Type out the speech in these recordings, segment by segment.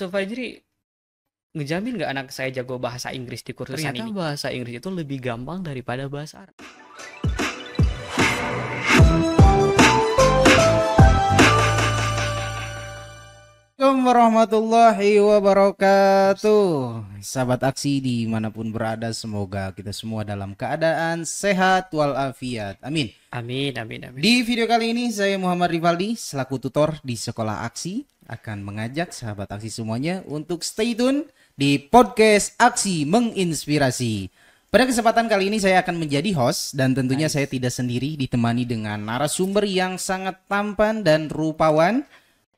So Fajri ngejamin nggak anak saya jago bahasa Inggris di ini? Ternyata ini? bahasa Inggris itu lebih gampang daripada bahasa Arab. Assalamualaikum warahmatullahi wabarakatuh Sahabat aksi dimanapun berada Semoga kita semua dalam keadaan sehat walafiat Amin Amin, amin, amin Di video kali ini saya Muhammad Rivaldi Selaku tutor di sekolah aksi Akan mengajak sahabat aksi semuanya Untuk stay tune di podcast Aksi Menginspirasi pada kesempatan kali ini saya akan menjadi host dan tentunya nice. saya tidak sendiri ditemani dengan narasumber yang sangat tampan dan rupawan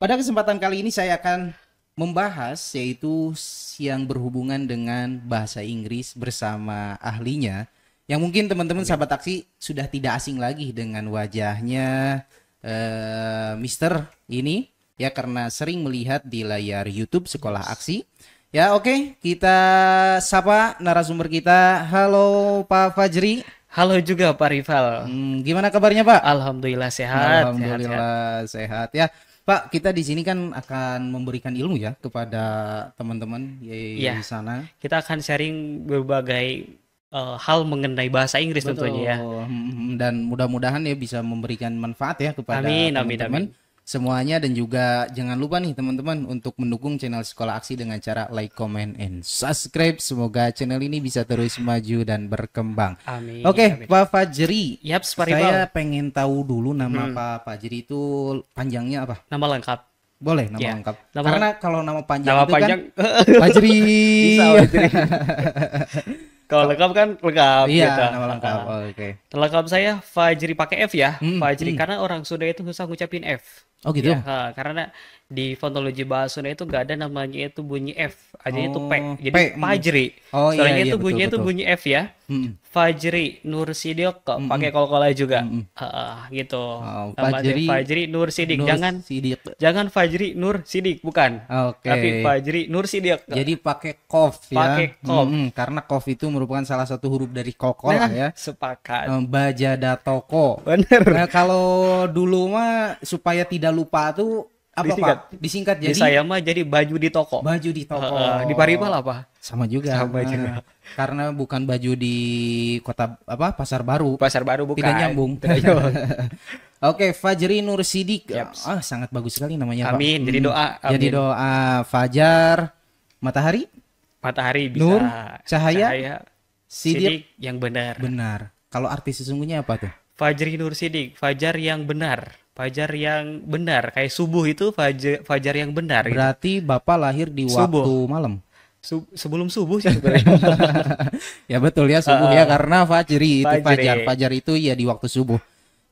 pada kesempatan kali ini saya akan membahas yaitu yang berhubungan dengan bahasa Inggris bersama ahlinya yang mungkin teman-teman sahabat taksi sudah tidak asing lagi dengan wajahnya eh, Mister ini ya karena sering melihat di layar YouTube Sekolah Aksi. Ya oke, okay, kita sapa narasumber kita. Halo Pak Fajri. Halo juga Pak Rival. Hmm, gimana kabarnya Pak? Alhamdulillah sehat. Alhamdulillah sehat, sehat. sehat ya. Pak, kita di sini kan akan memberikan ilmu ya kepada teman-teman ya. di iya. sana. Kita akan sharing berbagai uh, hal mengenai bahasa Inggris Betul. tentunya ya. Hmm, hmm, hmm. Dan mudah-mudahan ya bisa memberikan manfaat ya kepada teman-teman semuanya dan juga jangan lupa nih teman-teman untuk mendukung channel Sekolah Aksi dengan cara like, comment, and subscribe. Semoga channel ini bisa terus maju dan berkembang. Amin. Oke, okay, Pak Fajri. Yap, saya pengen tahu dulu nama hmm. Pak Fajri itu panjangnya apa? Nama lengkap. Boleh nama yeah. lengkap. Nama Karena kalau nama panjang nama itu kan panjang. kan Fajri. bisa, Fajri. Kalau lengkap kan lengkap. Iya, gitu. nama lengkap. Oh, Oke. Okay. Terlengkap saya Fajri pakai F ya. Hmm, Fajri hmm. karena orang Sunda itu susah ngucapin F. Oh gitu. Ya, karena di fonologi bahasa itu gak ada namanya itu bunyi F aja oh, itu P oh, jadi P. Fajri oh, iya, soalnya iya, iya, itu betul, itu bunyi F ya mm. Fajri Nur Sidik kok mm. pakai juga mm. uh, gitu oh, Fajri Fajri Nur Sidik Nur jangan Sidik. jangan Fajri Nur Sidik bukan okay. tapi Fajri Nur Sidik jadi pakai kof ya pakai kof mm, karena kof itu merupakan salah satu huruf dari koko nah, ya sepakat um, eh, Bajada Toko bener nah, kalau dulu mah supaya tidak lupa tuh apa disingkat, pak? disingkat jadi saya mah jadi baju di toko baju di toko uh, di Parimal apa sama juga sama juga karena bukan baju di kota apa pasar baru pasar baru bukan tidak nyambung tidak nyambung Oke, Fajri Nur Sidik. Yep. Ah, sangat bagus sekali namanya, Amin. Pak. Jadi doa. Hmm. Amin. Jadi doa Fajar Matahari? Matahari bisa. Nur Cahaya, cahaya Sidik, Sidik yang benar. Benar. Kalau artis sesungguhnya apa tuh? Fajri Nur Sidik, Fajar yang benar. Fajar yang benar, kayak subuh itu fajar, fajar yang benar. Gitu. Berarti gitu. bapak lahir di waktu malam. Sub, sebelum subuh sih sebenarnya. ya betul ya subuh uh, ya karena fajri itu fajri. fajar, fajar itu ya di waktu subuh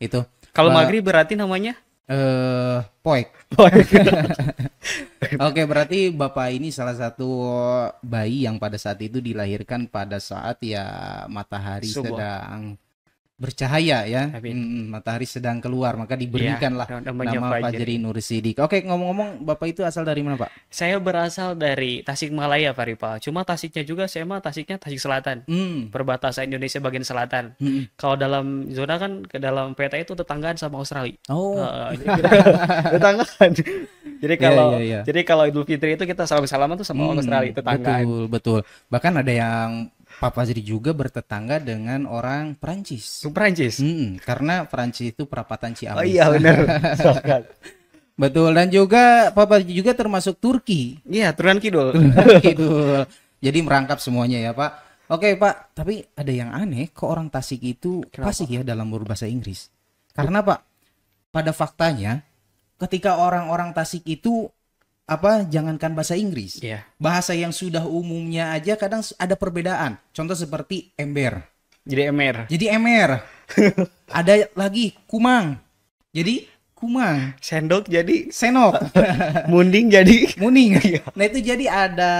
itu. Kalau maghrib berarti namanya? Eh, uh, poek. Poek. Oke, berarti bapak ini salah satu bayi yang pada saat itu dilahirkan pada saat ya matahari subuh. sedang bercahaya ya hmm, matahari sedang keluar maka iya, diberikanlah ya, nama Fajri Nur Sidik. Oke ngomong-ngomong bapak itu asal dari mana pak? Saya berasal dari Tasikmalaya Pak Ripa. Cuma Tasiknya juga saya mah Tasiknya Tasik Selatan hmm. perbatasan Indonesia bagian selatan. Hmm. Kalau dalam zona kan ke dalam peta itu tetanggaan sama Australia. Oh uh, tetanggaan. jadi iya, kalau yeah, yeah, yeah. jadi kalau Idul Fitri itu kita salam salaman tuh sama hmm, Australia tetanggaan. Betul betul. Bahkan ada yang Papa Zri juga bertetangga dengan orang Perancis. Perancis. Hmm, karena Perancis itu perapatan Ciamis. Oh iya benar. Betul dan juga Papa Zri juga termasuk Turki. Iya, turunan Kidul. Kidul. Jadi merangkap semuanya ya, Pak. Oke, Pak. Tapi ada yang aneh, kok orang Tasik itu Kenapa? ya dalam berbahasa Inggris? Karena, Pak, pada faktanya ketika orang-orang Tasik itu apa jangankan bahasa Inggris yeah. bahasa yang sudah umumnya aja kadang ada perbedaan contoh seperti ember jadi ember jadi ember ada lagi kumang jadi kumang sendok jadi senok munding jadi munding iya. nah itu jadi ada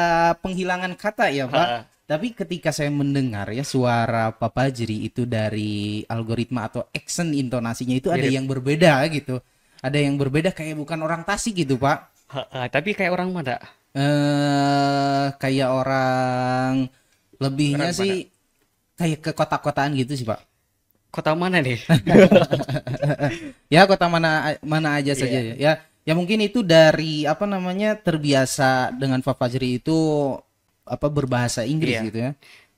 penghilangan kata ya pak tapi ketika saya mendengar ya suara Papa jadi itu dari algoritma atau action intonasinya itu ada yang berbeda gitu ada yang berbeda kayak bukan orang Tasik gitu pak uh, tapi kayak orang mana eh uh, kayak orang lebihnya orang sih mana? kayak ke kota-kotaan gitu sih pak kota mana nih ya kota mana mana aja saja ya. ya ya mungkin itu dari apa namanya terbiasa dengan Pak Fajri itu apa berbahasa Inggris yeah. gitu ya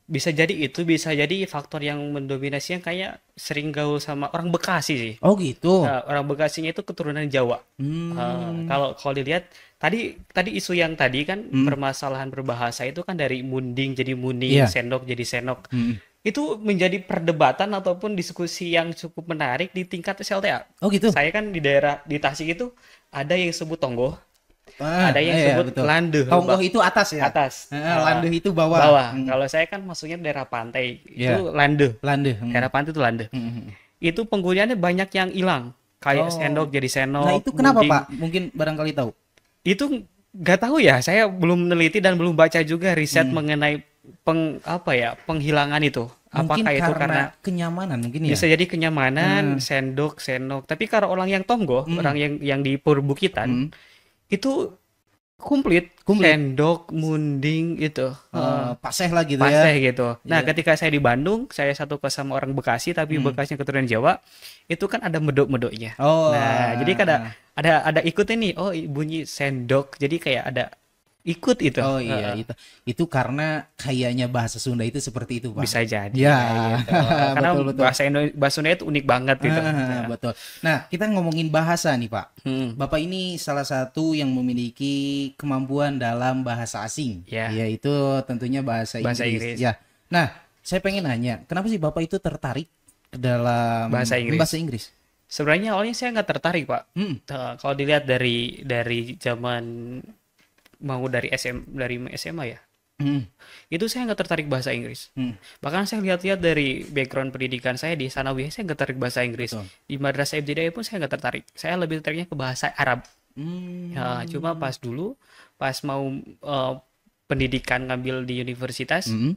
bisa jadi itu bisa jadi faktor yang mendominasi yang kayak sering gaul sama orang Bekasi sih. Oh gitu. Nah, orang Bekasinya itu keturunan Jawa. Hmm. Uh, kalau dilihat tadi tadi isu yang tadi kan hmm. permasalahan berbahasa itu kan dari munding jadi muning, yeah. sendok jadi senok. Hmm. Itu menjadi perdebatan ataupun diskusi yang cukup menarik di tingkat SLTA. Oh gitu. Saya kan di daerah di Tasik itu ada yang sebut tonggo ada yang iya, sebut betul. landuh. Tonggoh itu atas ya. Atas. Ah, landuh itu bawah. Bawah. Hmm. Kalau saya kan maksudnya daerah pantai yeah. itu landuh. Landuh. Hmm. Daerah pantai itu landuh. Hmm. hmm, hmm. Itu penggunaannya banyak yang hilang. Kayak oh. sendok jadi sendok. Nah, itu kenapa, mungkin, Pak? Mungkin barangkali tahu. Itu nggak tahu ya, saya belum meneliti dan belum baca juga riset hmm. mengenai peng apa ya, penghilangan itu. Mungkin Apakah karena itu karena kenyamanan mungkin ya? Bisa jadi kenyamanan, hmm. sendok, sendok. Tapi karena orang yang tonggo, hmm. orang yang yang di perbukitan, hmm itu komplit, sendok, munding itu. Uh, ah. eh, paseh lah gitu paseh ya. Paseh gitu. Nah, yeah. ketika saya di Bandung, saya satu kos sama orang Bekasi tapi hmm. Bekasnya keturunan Jawa, itu kan ada medok-medoknya. Oh. Nah, jadi kan ada ah. ada ada ikutnya nih, oh bunyi sendok. Jadi kayak ada ikut itu. Oh iya uh. itu. Itu karena kayaknya bahasa Sunda itu seperti itu, Pak. Bisa jadi. Ya, ya gitu. karena betul, bahasa Indo- bahasa Sunda itu unik banget gitu. Uh, ya. betul. Nah, kita ngomongin bahasa nih, Pak. Hmm. Bapak ini salah satu yang memiliki kemampuan dalam bahasa asing, yeah. yaitu tentunya bahasa, bahasa Inggris. Inggris. Ya. Nah, saya pengen nanya, kenapa sih Bapak itu tertarik dalam bahasa Inggris? Bahasa Inggris? Sebenarnya awalnya saya nggak tertarik, Pak. Hmm. Eh, kalau dilihat dari dari zaman mau dari SM dari SMA ya Hmm. Itu saya nggak tertarik bahasa Inggris. Hmm. Bahkan saya lihat-lihat dari background pendidikan saya di sana, saya nggak tertarik bahasa Inggris. Betul. Di Madrasah Ibtidaiyah pun saya nggak tertarik. Saya lebih tertariknya ke bahasa Arab. Hmm. Ya, cuma pas dulu pas mau uh, pendidikan ngambil di universitas, hmm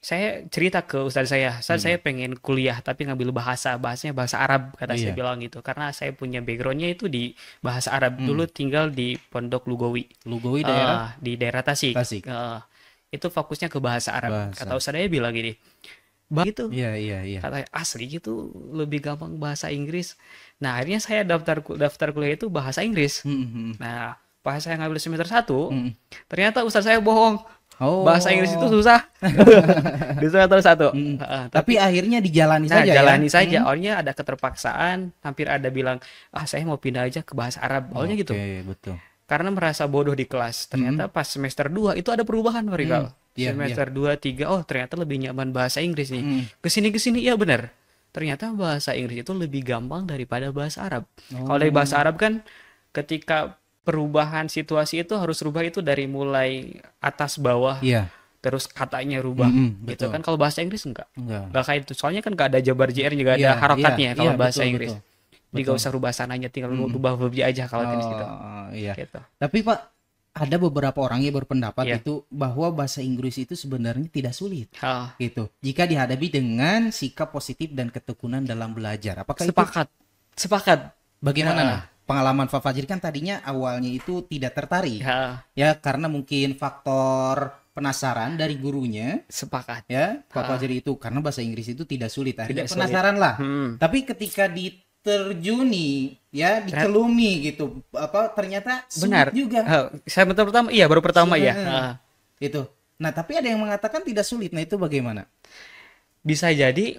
saya cerita ke ustaz saya, ustaz hmm. saya pengen kuliah tapi ngambil bahasa, bahasanya bahasa Arab kata iya. saya bilang gitu. Karena saya punya backgroundnya itu di bahasa Arab hmm. dulu tinggal di Pondok Lugowi. Lugowi daerah uh, di daerah Tasik. Tasik. Uh, itu fokusnya ke bahasa Arab. Bahasa. Kata ustaz saya bilang gini. Begitu. Iya, iya, iya. Kata asli gitu lebih gampang bahasa Inggris. Nah, akhirnya saya daftar daftar kuliah itu bahasa Inggris. Hmm, hmm, hmm. Nah, pas saya ngambil semester satu, hmm. ternyata ustaz saya bohong Oh. Bahasa Inggris itu susah. di semester satu. Hmm. Uh, tapi, tapi akhirnya dijalani nah, saja. Ya? Jalani ya? saja. Hmm. ada keterpaksaan, hampir ada bilang, ah saya mau pindah aja ke bahasa Arab. Awalnya okay, gitu. betul. Karena merasa bodoh di kelas. Ternyata hmm. pas semester 2 itu ada perubahan, Marikal. Hmm. Yeah, iya. semester yeah. 2 3 oh ternyata lebih nyaman bahasa Inggris nih. Hmm. Kesini kesini ya benar. Ternyata bahasa Inggris itu lebih gampang daripada bahasa Arab. Oh. Kalau dari bahasa oh. Arab kan ketika perubahan situasi itu harus rubah itu dari mulai atas bawah. Iya. Terus katanya rubah, mm -hmm, gitu betul. kan? Kalau bahasa Inggris enggak, enggak, kayak itu. Soalnya kan enggak ada jabar jr, juga ada iya, harokatnya iya. kalau iya, bahasa betul, Inggris. Jadi gak usah rubah sananya, tinggal hmm. rubah verb aja kalau gitu. oh, gitu. Iya. Gitu. Tapi Pak, ada beberapa orang yang berpendapat yeah. itu bahwa bahasa Inggris itu sebenarnya tidak sulit. Oh. Gitu. Jika dihadapi dengan sikap positif dan ketekunan dalam belajar. Apakah sepakat? Itu... Sepakat. Bagaimana? Nah, nah? pengalaman Fajri kan tadinya awalnya itu tidak tertarik ya. ya karena mungkin faktor penasaran dari gurunya sepakat ya ah. Fajri itu karena bahasa Inggris itu tidak sulit akhirnya tidak penasaran lah hmm. tapi ketika diterjuni ya dicelumi gitu apa ternyata benar juga uh, saya betul pertama iya baru pertama ya uh. itu nah tapi ada yang mengatakan tidak sulit nah itu bagaimana bisa jadi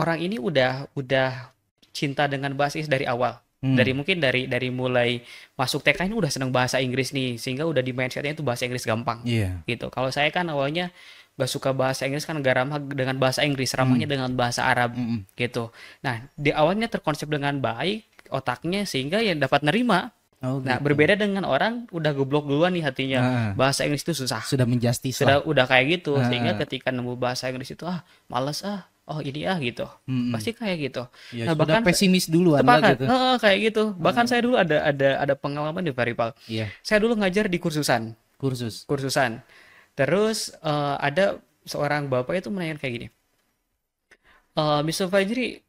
orang ini udah udah cinta dengan bahasa Inggris dari awal Hmm. Dari mungkin dari dari mulai masuk TK ini udah seneng bahasa Inggris nih, sehingga udah di mindsetnya itu bahasa Inggris gampang. Yeah. Gitu. Kalau saya kan awalnya gak suka bahasa Inggris kan gak ramah dengan bahasa Inggris, hmm. ramahnya hmm. dengan bahasa Arab hmm, hmm. gitu. Nah, di awalnya terkonsep dengan baik otaknya sehingga yang dapat nerima. Oh, nah, gitu. Nah, berbeda dengan orang udah goblok duluan nih hatinya. Ah. Bahasa Inggris itu susah. Sudah menjustis. Sudah udah kayak gitu ah. sehingga ketika nemu bahasa Inggris itu ah, males ah, oh ini ah gitu hmm. pasti kayak gitu ya, nah bahkan pesimis dulu, kan? gitu eh, kayak gitu bahkan saya dulu ada ada ada pengalaman di Paripal yeah. saya dulu ngajar di kursusan kursus kursusan terus uh, ada seorang bapak itu menanyakan kayak gini uh, eh, Mr. Fajri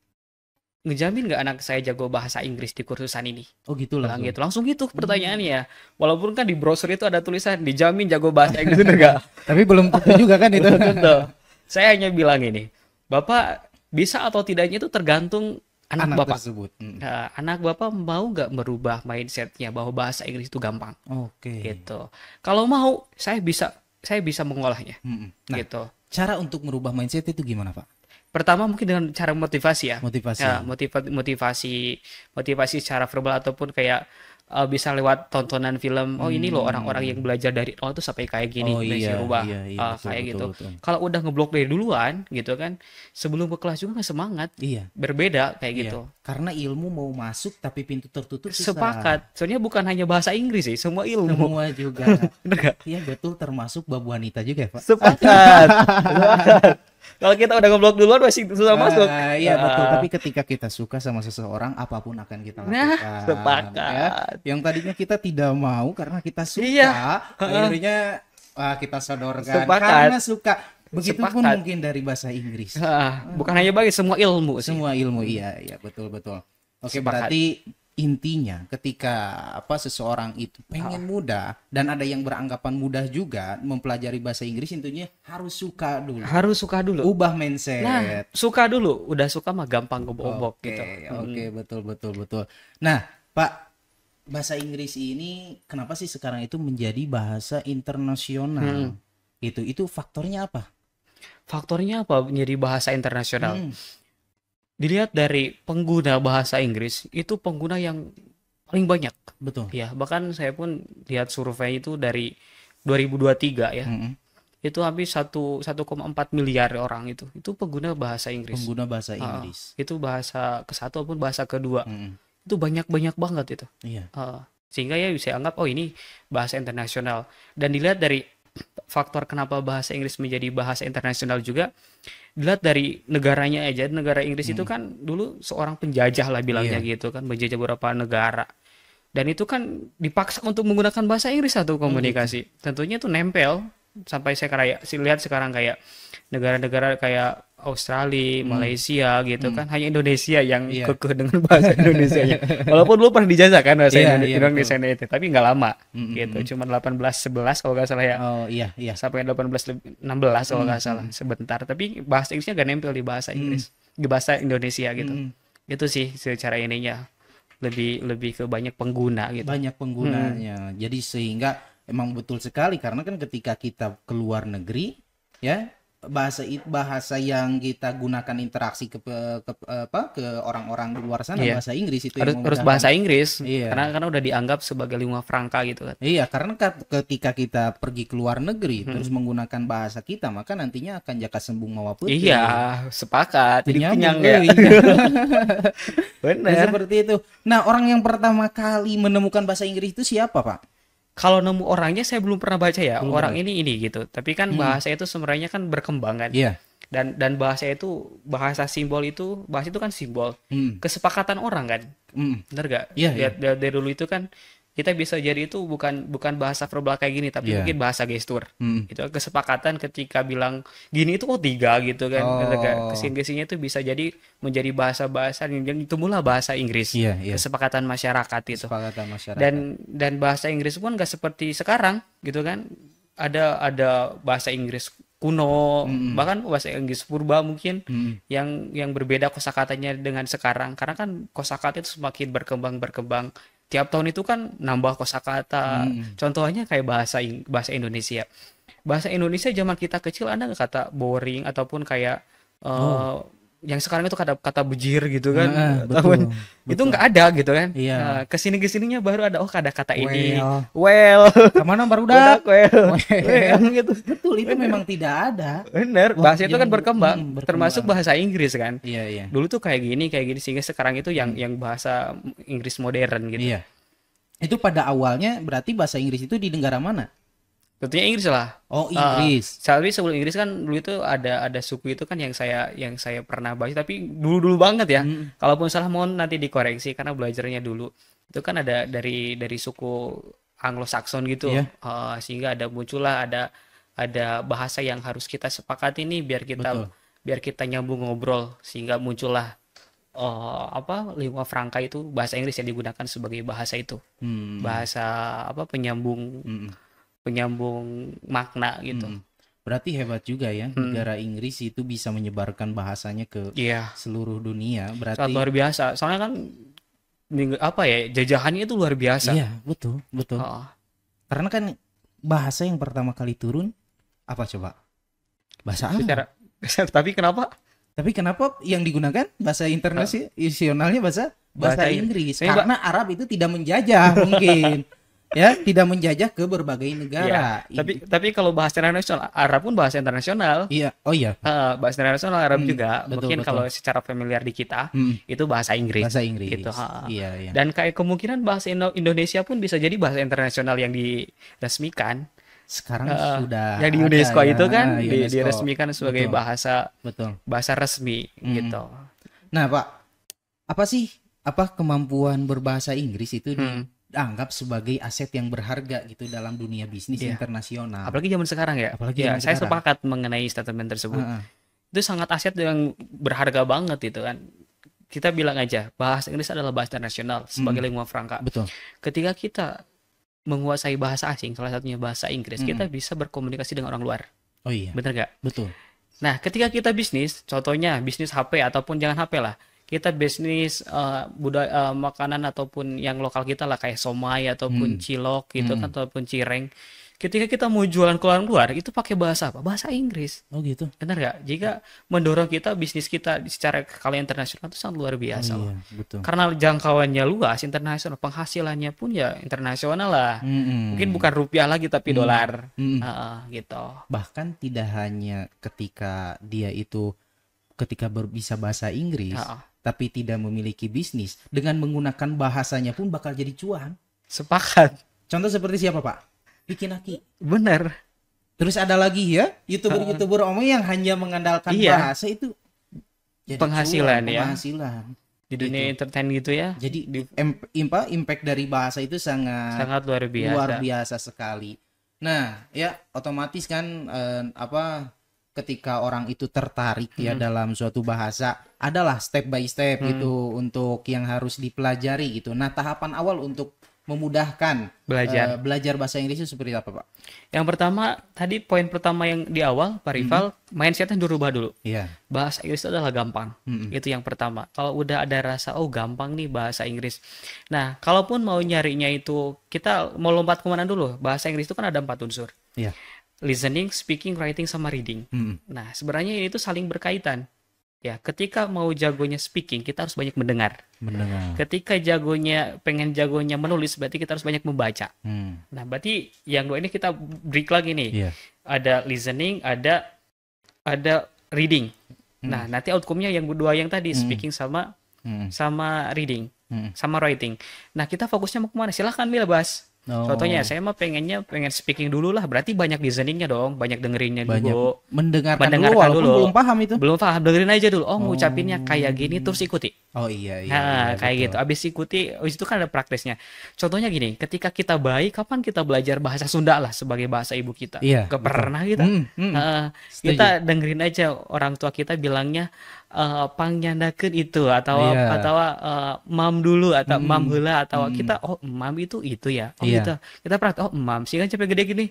ngejamin nggak anak saya jago bahasa Inggris di kursusan ini? Oh gitu lah. Gitu langsung gitu hmm. pertanyaannya. Walaupun kan di brosur itu ada tulisan dijamin jago bahasa Inggris enggak. Gitu kan. Tapi belum tentu juga kan itu. tentu. Saya hanya bilang ini, Bapak bisa atau tidaknya itu tergantung anak, anak bapak tersebut. Hmm. Uh, anak bapak mau nggak merubah mindsetnya bahwa bahasa Inggris itu gampang. Oke. Okay. Gitu. Kalau mau, saya bisa saya bisa mengolahnya. Hmm, hmm. Nah, gitu. Cara untuk merubah mindset itu gimana pak? Pertama mungkin dengan cara motivasi ya. Motivasi. Ya, motivasi motivasi motivasi secara verbal ataupun kayak uh, bisa lewat tontonan film oh ini loh orang-orang hmm. yang belajar dari oh tuh sampai kayak gini oh, iya, rubah iya, iya, uh, kayak betul, gitu kalau udah ngeblok dari duluan gitu kan sebelum ke kelas juga nggak semangat iya berbeda kayak iya. gitu karena ilmu mau masuk tapi pintu tertutup susah. sepakat soalnya bukan hanya bahasa Inggris sih semua ilmu semua juga iya betul termasuk bab wanita juga ya, pak sepakat Kalau kita udah ngeblok duluan masih susah uh, masuk. Iya uh. betul. Ah. Tapi ketika kita suka sama seseorang, apapun akan kita nah, lakukan. Nah, sepakat. Ya. Yang tadinya kita tidak mau karena kita suka, iya. akhirnya uh, kita sodorkan sepakat. karena suka. Begitupun mungkin dari bahasa Inggris. Uh, bukan hanya bagi semua ilmu. Sih. Semua ilmu iya, iya betul betul. Oke, sepakat. berarti intinya ketika apa seseorang itu pengen oh. muda dan ada yang beranggapan mudah juga mempelajari bahasa Inggris intinya harus suka dulu harus suka dulu ubah mindset nah suka dulu udah suka mah gampang gobok-gobok okay, gitu oke okay, hmm. betul betul betul nah Pak bahasa Inggris ini kenapa sih sekarang itu menjadi bahasa internasional? Hmm. Itu itu faktornya apa? Faktornya apa menjadi bahasa internasional? Hmm dilihat dari pengguna bahasa Inggris itu pengguna yang paling banyak. Betul. Ya, bahkan saya pun lihat survei itu dari 2023 ya. Mm -hmm. Itu satu 1 1,4 miliar orang itu. Itu pengguna bahasa Inggris. Pengguna bahasa ah, Inggris. Uh, itu bahasa ke satu pun bahasa kedua. Mm -hmm. Itu banyak-banyak banget itu. Uh, sehingga ya bisa anggap oh ini bahasa internasional dan dilihat dari faktor kenapa bahasa Inggris menjadi bahasa internasional juga dilihat dari negaranya aja negara Inggris hmm. itu kan dulu seorang penjajah lah bilangnya yeah. gitu kan menjajah beberapa negara dan itu kan dipaksa untuk menggunakan bahasa Inggris satu hmm, komunikasi hmm. tentunya itu nempel sampai saya kayak lihat sekarang kayak negara-negara kayak Australia, hmm. Malaysia gitu hmm. kan hanya Indonesia yang yeah. kekeh dengan bahasa Indonesia nya. Walaupun lu pernah dijajah kan bahasa yeah, Indonesia, yeah, Indonesia itu, tapi nggak lama mm-hmm. gitu. 18 hmm, 11 hmm. kalau nggak salah ya. Oh iya iya. Sampai 18 mm-hmm. kalau hmm, nggak salah sebentar. Tapi bahasa Inggrisnya gak nempel di bahasa Inggris, mm-hmm. di bahasa Indonesia gitu. Mm-hmm. Itu sih secara ininya lebih lebih ke banyak pengguna gitu. Banyak penggunanya. Hmm. Jadi sehingga emang betul sekali karena kan ketika kita keluar negeri ya bahasa bahasa yang kita gunakan interaksi ke, ke apa ke orang-orang di luar sana iya. bahasa Inggris itu harus, harus bahasa Inggris iya. karena karena udah dianggap sebagai lingua franca gitu kan iya karena ketika kita pergi ke luar negeri hmm. terus menggunakan bahasa kita maka nantinya akan jaka sembung mawa putih iya sepakat jadi kenyang ya benar iya. nah, seperti itu nah orang yang pertama kali menemukan bahasa Inggris itu siapa pak kalau nemu orangnya saya belum pernah baca ya belum orang ini ini gitu. Tapi kan hmm. bahasa itu sebenarnya kan berkembang kan. Yeah. Dan dan bahasa itu bahasa simbol itu bahasa itu kan simbol hmm. kesepakatan orang kan. Hmm. benar gak? yeah, iya. dari, yeah. dari dulu itu kan kita bisa jadi itu bukan bukan bahasa verbal kayak gini tapi yeah. mungkin bahasa gestur hmm. itu kesepakatan ketika bilang gini itu oh tiga gitu kan oh. kesing-kesingnya itu bisa jadi menjadi bahasa bahasa yang itu mula bahasa Inggris yeah, yeah. kesepakatan masyarakat itu kesepakatan masyarakat dan dan bahasa Inggris pun nggak seperti sekarang gitu kan ada ada bahasa Inggris kuno hmm. bahkan bahasa Inggris purba mungkin hmm. yang yang berbeda kosakatanya dengan sekarang karena kan kosakata itu semakin berkembang berkembang tiap tahun itu kan nambah kosakata. Hmm. Contohnya kayak bahasa bahasa Indonesia. Bahasa Indonesia zaman kita kecil ada nggak kata boring ataupun kayak uh, oh yang sekarang itu kata kata bujir gitu kan nah, betul, betul. itu nggak ada gitu kan iya. nah, kesini kesininya baru ada oh ada kata ini well, well. kemana baru udah well, well. gitu betul itu bener. memang tidak ada bener bahasa itu kan berkembang, hmm, berkembang termasuk bahasa Inggris kan iya, iya. dulu tuh kayak gini kayak gini sehingga sekarang itu yang hmm. yang bahasa Inggris modern gitu iya. itu pada awalnya berarti bahasa Inggris itu di negara mana tentunya Inggris lah. Oh eh, Inggris. Uh, tapi sebelum Inggris kan dulu itu ada ada suku itu kan yang saya yang saya pernah bahas tapi dulu dulu banget ya. Hmm. Kalaupun salah mohon nanti dikoreksi karena belajarnya dulu itu kan ada dari dari suku Anglo-Saxon gitu yeah. Iya. uh, sehingga ada muncullah ada ada bahasa yang harus kita sepakati nih biar kita Betul. biar kita nyambung ngobrol sehingga muncullah uh, apa lingua franca itu bahasa Inggris yang digunakan sebagai bahasa itu hmm. bahasa apa penyambung. Hmm penyambung makna gitu. Hmm. Berarti hebat juga ya hmm. negara Inggris itu bisa menyebarkan bahasanya ke yeah. seluruh dunia. Berarti Sangat luar biasa. Soalnya kan apa ya jajahannya itu luar biasa. Iya betul betul. Oh. Karena kan bahasa yang pertama kali turun apa coba? Bahasa Arab. tapi kenapa? Tapi kenapa yang digunakan bahasa internasionalnya oh. bahasa bahasa, bahasa Inggris? Karena Arab itu tidak menjajah mungkin. ya tidak menjajah ke berbagai negara. Ya, tapi tapi kalau bahasa internasional Arab pun bahasa internasional. Iya. Oh iya. Uh, bahasa internasional Arab hmm, juga. Betul, Mungkin betul. kalau secara familiar di kita hmm. itu bahasa Inggris. Bahasa Inggris. Gitu. Uh, Iya, iya. Dan kayak kemungkinan bahasa Indonesia pun bisa jadi bahasa internasional yang diresmikan sekarang uh, sudah yang di UNESCO ada, ya. itu kan ya, UNESCO. diresmikan sebagai betul. bahasa betul bahasa resmi hmm. gitu. Nah, Pak, apa sih apa kemampuan berbahasa Inggris itu hmm. di dianggap sebagai aset yang berharga gitu dalam dunia bisnis yeah. internasional. Apalagi zaman sekarang ya. Apalagi ya, saya sekarang. sepakat mengenai statement tersebut. Uh huh Itu sangat aset yang berharga banget itu kan kita bilang aja bahasa Inggris adalah bahasa internasional sebagai mm. lingua franca. Betul. Ketika kita menguasai bahasa asing, salah satunya bahasa Inggris, mm. kita hmm. bisa berkomunikasi dengan orang luar. Oh iya. Bener gak? Betul. Nah, ketika kita bisnis, contohnya bisnis HP ataupun jangan HP lah, kita bisnis uh, budaya uh, makanan ataupun yang lokal kita lah kayak somai ataupun hmm. cilok gitu kan, hmm. kan ataupun cireng ketika kita mau jualan keluar luar itu pakai bahasa apa bahasa Inggris oh gitu benar nggak jika mendorong kita bisnis kita secara skala internasional itu sangat luar biasa oh, iya, betul. karena jangkauannya luas internasional penghasilannya pun ya internasional lah mm -hmm. mungkin bukan rupiah lagi tapi mm -hmm. dolar mm -hmm. uh, gitu bahkan tidak hanya ketika dia itu ketika bisa bahasa Inggris uh -uh. tapi tidak memiliki bisnis dengan menggunakan bahasanya pun bakal jadi cuan. Sepakat. Contoh seperti siapa Pak? Bikin Aki. Bener. Terus ada lagi ya youtuber-youtuber uh, omong yang hanya mengandalkan iya. bahasa itu jadi penghasilan cuan, ya. Penghasilan di dunia gitu. entertain gitu ya. Jadi di... impa impact dari bahasa itu sangat sangat luar biasa. Luar biasa sekali. Nah, ya otomatis kan eh, apa ketika orang itu tertarik ya hmm. dalam suatu bahasa adalah step by step hmm. gitu untuk yang harus dipelajari gitu. Nah, tahapan awal untuk memudahkan belajar uh, belajar bahasa Inggris seperti apa, Pak? Yang pertama, tadi poin pertama yang di awal Pak hmm. Rival, hmm. mindsetnya dirubah dulu. Iya. Yeah. Bahasa Inggris itu adalah gampang. Hmm. Itu yang pertama. Kalau udah ada rasa oh gampang nih bahasa Inggris. Nah, kalaupun mau nyarinya itu kita mau lompat kemana dulu? Bahasa Inggris itu kan ada empat unsur. Yeah listening, speaking, writing sama reading. Hmm. Nah, sebenarnya ini tuh saling berkaitan. Ya, ketika mau jagonya speaking, kita harus banyak mendengar. Mendengar. Ketika jagonya pengen jagonya menulis, berarti kita harus banyak membaca. Hmm. Nah, berarti yang dua ini kita break lagi nih. Yeah. Ada listening, ada ada reading. Hmm. Nah, nanti outcome-nya yang dua yang tadi hmm. speaking sama hmm. sama reading, hmm. sama writing. Nah, kita fokusnya mau kemana? Silahkan Mila bahas. Oh. Contohnya saya mah pengennya pengen speaking dulu lah. Berarti banyak listeningnya dong, banyak dengerinnya banyak dulu. Mendengarkan, mendengarkan dulu walaupun dulu. belum paham itu. Belum paham, dengerin aja dulu. Oh, oh. ngucapinnya kayak gini terus ikuti. Oh iya iya. Nah, iya, kayak betul. gitu. Abis ikuti, abis itu kan ada praktisnya. Contohnya gini, ketika kita bayi kapan kita belajar bahasa Sunda lah sebagai bahasa ibu kita? Iya. Gak pernah kita. Mm, mm. Nah, kita dengerin aja orang tua kita bilangnya uh, eh, pangyandakeun itu atau yeah. atau uh, mam dulu atau mm. mam hula atau mm. kita oh mam itu itu ya oh yeah. gitu kita pernah oh mam sih kan capek gede gini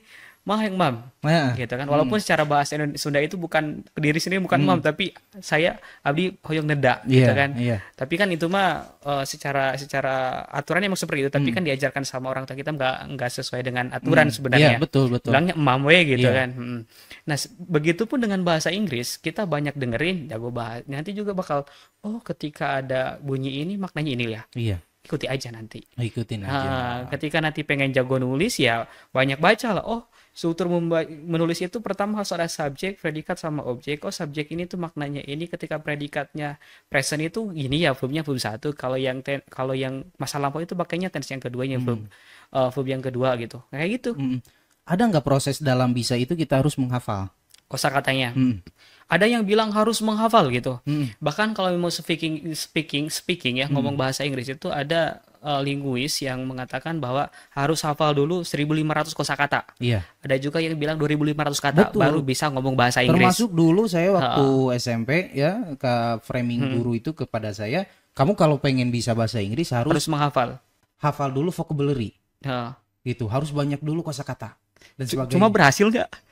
mah yang mam ya. gitu kan walaupun hmm. secara bahasa Indonesia Sunda itu bukan kediri sendiri bukan hmm. mam tapi saya abdi hoyong neda yeah, gitu iya, kan yeah. tapi kan itu mah uh, secara secara aturan emang seperti itu tapi hmm. kan diajarkan sama orang tua kita nggak nggak sesuai dengan aturan hmm. Iya, sebenarnya yeah, betul betul bilangnya mam we gitu yeah. kan hmm. nah begitupun dengan bahasa Inggris kita banyak dengerin jago bahas. nanti juga bakal oh ketika ada bunyi ini maknanya ini ya iya yeah ikuti aja nanti. Ikutin aja. Nah, ketika nanti pengen jago nulis ya banyak baca lah. Oh struktur menulis itu pertama harus ada subjek, predikat sama objek. Oh, subjek ini tuh maknanya ini ketika predikatnya present itu ini ya verbnya verb satu. Kalau yang ten, kalau yang masa lampau itu pakainya tense yang keduanya verb hmm. uh, eh, verb yang kedua gitu. Kayak gitu. Hmm. Ada nggak proses dalam bisa itu kita harus menghafal kosakatanya? Hmm. Ada yang bilang harus menghafal gitu. Hmm. Bahkan kalau mau speaking speaking speaking ya hmm. ngomong bahasa Inggris itu ada uh, linguis yang mengatakan bahwa harus hafal dulu 1500 kosakata. Iya. Ada juga yang bilang 2500 kata Betul. baru bisa ngomong bahasa Inggris. Termasuk dulu saya waktu uh, SMP ya ke framing hmm. guru itu kepada saya, kamu kalau pengen bisa bahasa Inggris harus harus menghafal. Hafal dulu vocabulary. Uh. Gitu, harus banyak dulu kosakata. Dan Cuma berhasil nggak?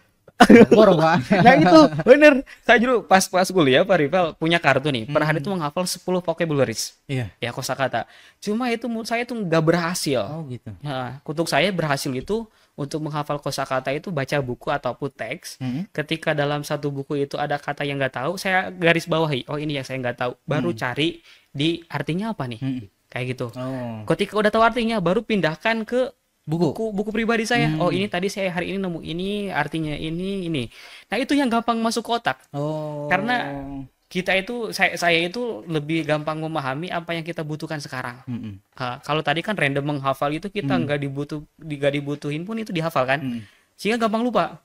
Bogor Pak. yang nah, itu bener. Saya dulu pas pas kuliah Pak Rival punya kartu nih. pernah hari hmm. itu menghafal 10 vocabulary. Iya. Yeah. Ya kosakata. Cuma itu menurut saya itu nggak berhasil. Oh gitu. Nah, ya, untuk saya berhasil itu untuk menghafal kosakata itu baca buku ataupun teks. -hmm. Ketika dalam satu buku itu ada kata yang nggak tahu, saya garis bawahi. Oh ini yang saya nggak tahu. Baru mm. cari di artinya apa nih. -hmm. Kayak gitu. Oh. Ketika udah tahu artinya, baru pindahkan ke buku buku, buku pribadi saya oh, hmm. oh ini tadi saya hari ini nemu ini artinya ini ini nah itu yang gampang masuk kotak oh. karena kita itu saya saya itu lebih gampang memahami apa yang kita butuhkan sekarang -hmm. ha, kalau tadi kan random menghafal itu kita nggak hmm. dibutuh nggak dibutuhin pun itu dihafal kan hmm. sehingga gampang lupa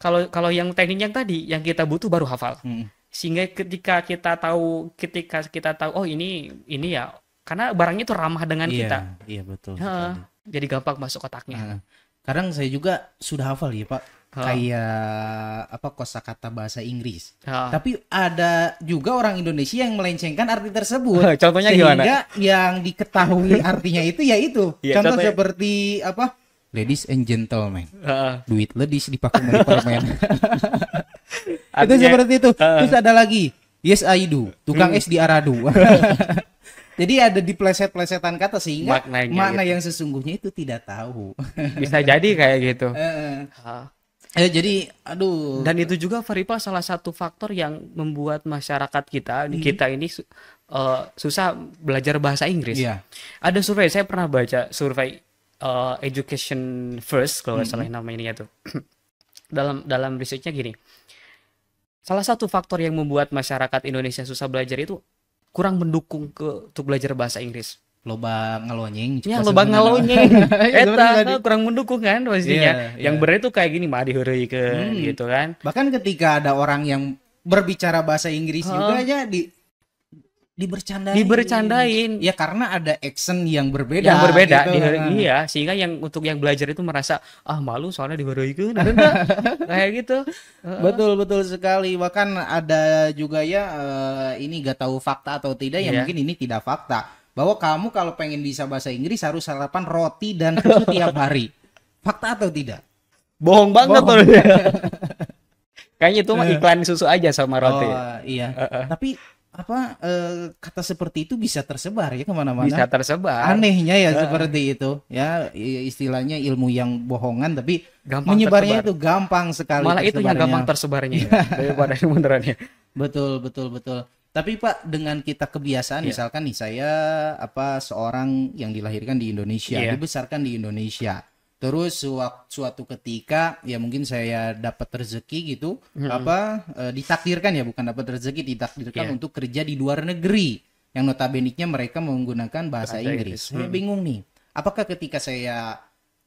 kalau kalau kalau yang teknik yang tadi yang kita butuh baru hafal hmm. sehingga ketika kita tahu ketika kita tahu oh ini ini ya karena barangnya itu ramah dengan yeah, kita iya betul, betul jadi gampang masuk otaknya. Nah, sekarang saya juga sudah hafal ya Pak kayak apa kosakata bahasa Inggris. Tapi ada juga orang Indonesia yang melencengkan arti tersebut. Contohnya sehingga gimana? yang diketahui artinya itu ya itu. Ya, Contoh contohnya... seperti apa? Ladies and gentlemen. uh. Duit ladies dipakai beli permen. itu seperti itu. Terus ada lagi Yes I do, tukang hmm. es di Aradu. Jadi ada di pleset-plesetan kata sih ya. gitu. makna gitu. yang sesungguhnya itu tidak tahu. Bisa jadi kayak gitu. Uh, uh. Eh, jadi aduh. Dan itu juga Faripa salah satu faktor yang membuat masyarakat kita hmm. kita ini uh, susah belajar bahasa Inggris. Yeah. Ada survei saya pernah baca survei uh, Education First kalau nggak hmm. salah nama ininya tuh. dalam dalam risetnya gini. Salah satu faktor yang membuat masyarakat Indonesia susah belajar itu kurang mendukung ke untuk belajar bahasa Inggris loba ngelonying, ya loba ngelonying, iya, eta eh, kurang mendukung kan pastinya yeah, yeah. yang bener itu kayak gini mah diheureuy ke hmm. gitu kan bahkan ketika ada orang yang berbicara bahasa Inggris juga aja di dibercandain. Dibercandain. Ya karena ada action yang berbeda. Yang berbeda gitu. di kan. iya, sehingga yang untuk yang belajar itu merasa ah malu soalnya dibaroikeun. Nah, nah, nah. Kayak gitu. Betul betul sekali. Bahkan ada juga ya eh, ini gak tahu fakta atau tidak yeah. ya iya. mungkin ini tidak fakta bahwa kamu kalau pengen bisa bahasa Inggris harus sarapan roti dan susu tiap hari. Fakta atau tidak? Bohong banget loh. Kayaknya itu mah iklan susu aja sama roti. Oh, iya. Uh -uh. Tapi apa e, kata seperti itu bisa tersebar ya kemana-mana bisa tersebar anehnya ya uh. seperti itu ya istilahnya ilmu yang bohongan tapi gampang menyebarnya tersebar. itu gampang sekali malah itu yang gampang tersebarnya ya, daripada betul betul betul tapi Pak dengan kita kebiasaan yeah. misalkan nih saya apa seorang yang dilahirkan di Indonesia yeah. dibesarkan di Indonesia terus suatu ketika ya mungkin saya dapat rezeki gitu -hmm. apa e, ditakdirkan ya bukan dapat rezeki ditakdirkan yeah. untuk kerja di luar negeri yang notabene-nya mereka menggunakan bahasa Inggris. Hmm. Saya hmm. bingung nih, apakah ketika saya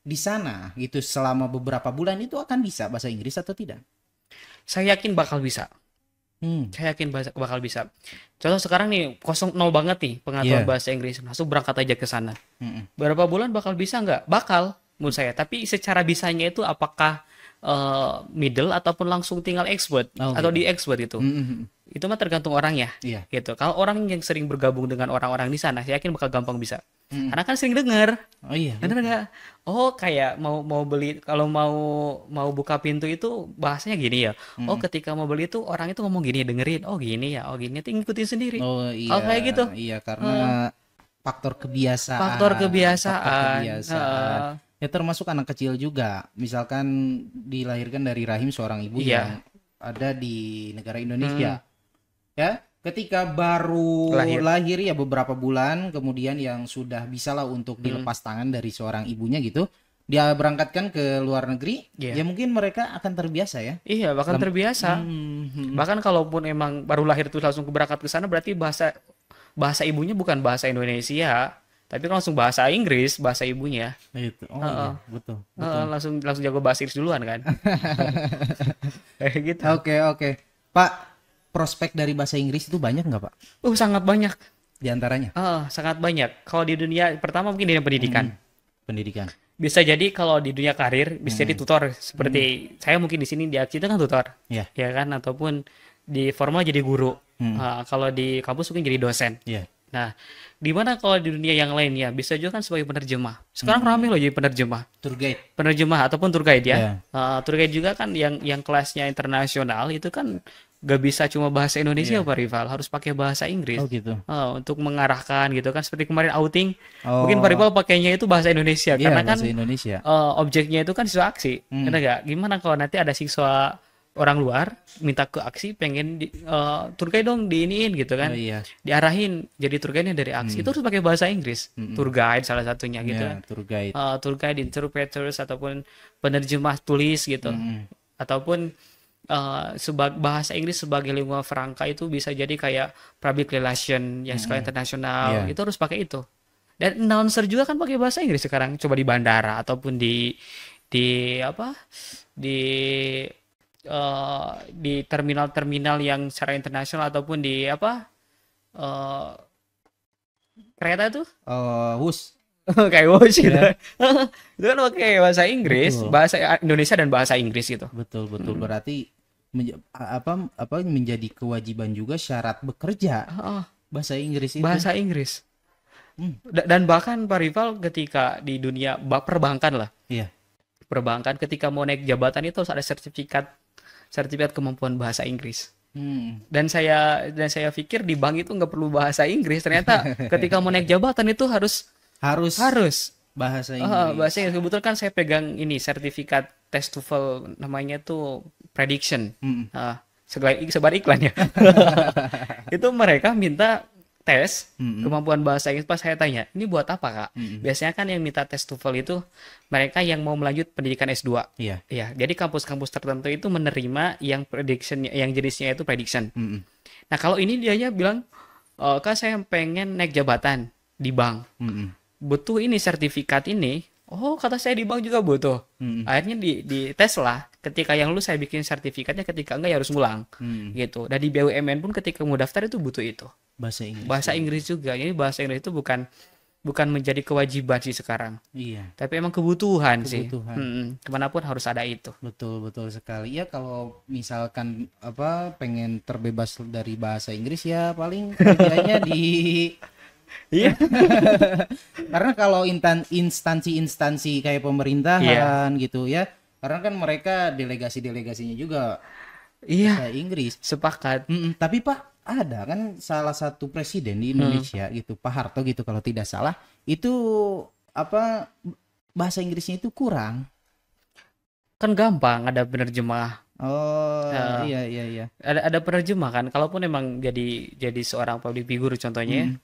di sana gitu selama beberapa bulan itu akan bisa bahasa Inggris atau tidak? Saya yakin bakal bisa. Hmm. Saya yakin bakal bisa. Contoh sekarang nih kosong nol banget nih pengaturan yeah. bahasa Inggris, langsung berangkat aja ke sana. Hmm. Berapa bulan bakal bisa nggak? Bakal menurut saya. Tapi secara bisanya itu apakah uh, middle ataupun langsung tinggal expert oh, atau gitu. di expert itu. Mm hmm, -hmm itu mah tergantung orang ya iya. gitu kalau orang yang sering bergabung dengan orang-orang di sana saya yakin bakal gampang bisa mm. karena kan sering dengar oh iya benar oh kayak mau mau beli kalau mau mau buka pintu itu bahasanya gini ya mm. oh ketika mau beli itu orang itu ngomong gini dengerin oh gini ya oh gini itu ngikutin sendiri oh, oh iya oh, kayak gitu iya karena hmm. faktor kebiasaan faktor kebiasaan, faktor kebiasaan. Uh ya termasuk anak kecil juga misalkan dilahirkan dari rahim seorang ibu yeah. yang ada di negara Indonesia hmm. ya ketika baru lahir. lahir ya beberapa bulan kemudian yang sudah bisalah untuk hmm. dilepas tangan dari seorang ibunya gitu dia berangkatkan ke luar negeri yeah. ya mungkin mereka akan terbiasa ya iya bahkan Selam... terbiasa hmm, hmm, hmm. bahkan kalaupun emang baru lahir itu langsung berangkat ke sana berarti bahasa bahasa ibunya bukan bahasa Indonesia tapi kan langsung bahasa Inggris bahasa ibunya itu oh uh, iya. betul, betul. Uh, langsung langsung jago bahasa Inggris duluan kan kayak gitu oke okay, oke okay. pak prospek dari bahasa Inggris itu banyak nggak pak oh sangat banyak di antaranya uh, sangat banyak kalau di dunia pertama mungkin di pendidikan hmm. pendidikan bisa jadi kalau di dunia karir bisa hmm. jadi tutor seperti hmm. saya mungkin di sini di itu kan tutor yeah. ya kan ataupun di formal jadi guru hmm. uh, kalau di kampus mungkin jadi dosen yeah. nah Dimana kalau di dunia yang lain ya bisa juga kan sebagai penerjemah. Sekarang hmm. ramai loh jadi penerjemah. Tour guide. Penerjemah ataupun tour guide ya. Yeah. Ya. Uh, tour guide juga kan yang yang kelasnya internasional itu kan gak bisa cuma bahasa Indonesia yeah. Pak Rival harus pakai bahasa Inggris oh, gitu. uh, untuk mengarahkan gitu kan seperti kemarin outing oh. mungkin Pak Rival pakainya itu bahasa Indonesia yeah, karena kan, bahasa kan Indonesia. Uh, objeknya itu kan siswa aksi hmm. gak gimana kalau nanti ada siswa orang luar minta ke aksi pengen di, uh, eh, tour guide dong diiniin gitu kan oh, iya. diarahin jadi tour guide dari aksi hmm. itu harus pakai bahasa Inggris hmm. tour guide salah satunya gitu yeah, tour guide uh, tour guide interpreters ataupun penerjemah tulis gitu hmm. ataupun uh, eh, sebab bahasa Inggris sebagai lingua franca itu bisa jadi kayak public relation yang hmm. skala internasional yeah. itu harus pakai itu dan announcer juga kan pakai bahasa Inggris sekarang coba di bandara ataupun di di apa di uh, di terminal-terminal yang secara internasional ataupun di apa uh, kereta tuh uh, kayak wus gitu iya. itu kan oke bahasa Inggris betul. bahasa Indonesia dan bahasa Inggris gitu betul betul hmm. berarti menja apa apa menjadi kewajiban juga syarat bekerja oh. bahasa Inggris itu bahasa Inggris hmm. dan bahkan Pak Rival ketika di dunia perbankan lah iya perbankan ketika mau naik jabatan itu harus ada sertifikat sertifikat kemampuan bahasa Inggris. Hmm. Dan saya dan saya pikir di bank itu nggak perlu bahasa Inggris. Ternyata ketika mau naik jabatan itu harus harus harus bahasa Inggris. Uh, bahasa Inggris. Kebetulan kan saya pegang ini sertifikat tes TOEFL namanya itu prediction. Hmm. Uh, ah, sebar, sebar iklan ya. itu mereka minta tes mm-hmm. kemampuan bahasa Inggris pas saya tanya ini buat apa kak mm-hmm. biasanya kan yang minta tes TOEFL itu mereka yang mau melanjut pendidikan S2 iya yeah. yeah. jadi kampus-kampus tertentu itu menerima yang prediction yang jenisnya itu prediction mm-hmm. nah kalau ini dianya bilang e, kak saya pengen naik jabatan di bank mm-hmm. butuh ini sertifikat ini oh kata saya di bank juga butuh mm-hmm. akhirnya di di tes lah ketika yang lu saya bikin sertifikatnya ketika enggak ya harus ngulang mm-hmm. gitu dan di BUMN pun ketika mau daftar itu butuh itu bahasa Inggris bahasa Inggris juga ini bahasa Inggris itu bukan bukan menjadi kewajiban sih sekarang. Iya. Tapi emang kebutuhan, kebutuhan. sih. Kebutuhan. Hmm, kemanapun harus ada itu. Betul betul sekali. Ya kalau misalkan apa pengen terbebas dari bahasa Inggris ya paling kerjanya di Iya. Karena kalau instansi-instansi kayak pemerintahan yeah. gitu ya. Karena kan mereka delegasi-delegasinya juga Iya. Bahasa Inggris. Sepakat. Mm -mm. Tapi Pak, ada kan salah satu presiden di Indonesia hmm. gitu Pak Harto gitu kalau tidak salah itu apa bahasa Inggrisnya itu kurang kan gampang ada penerjemah oh uh, iya iya iya ada ada penerjemah kan kalaupun emang jadi jadi seorang public figure contohnya hmm.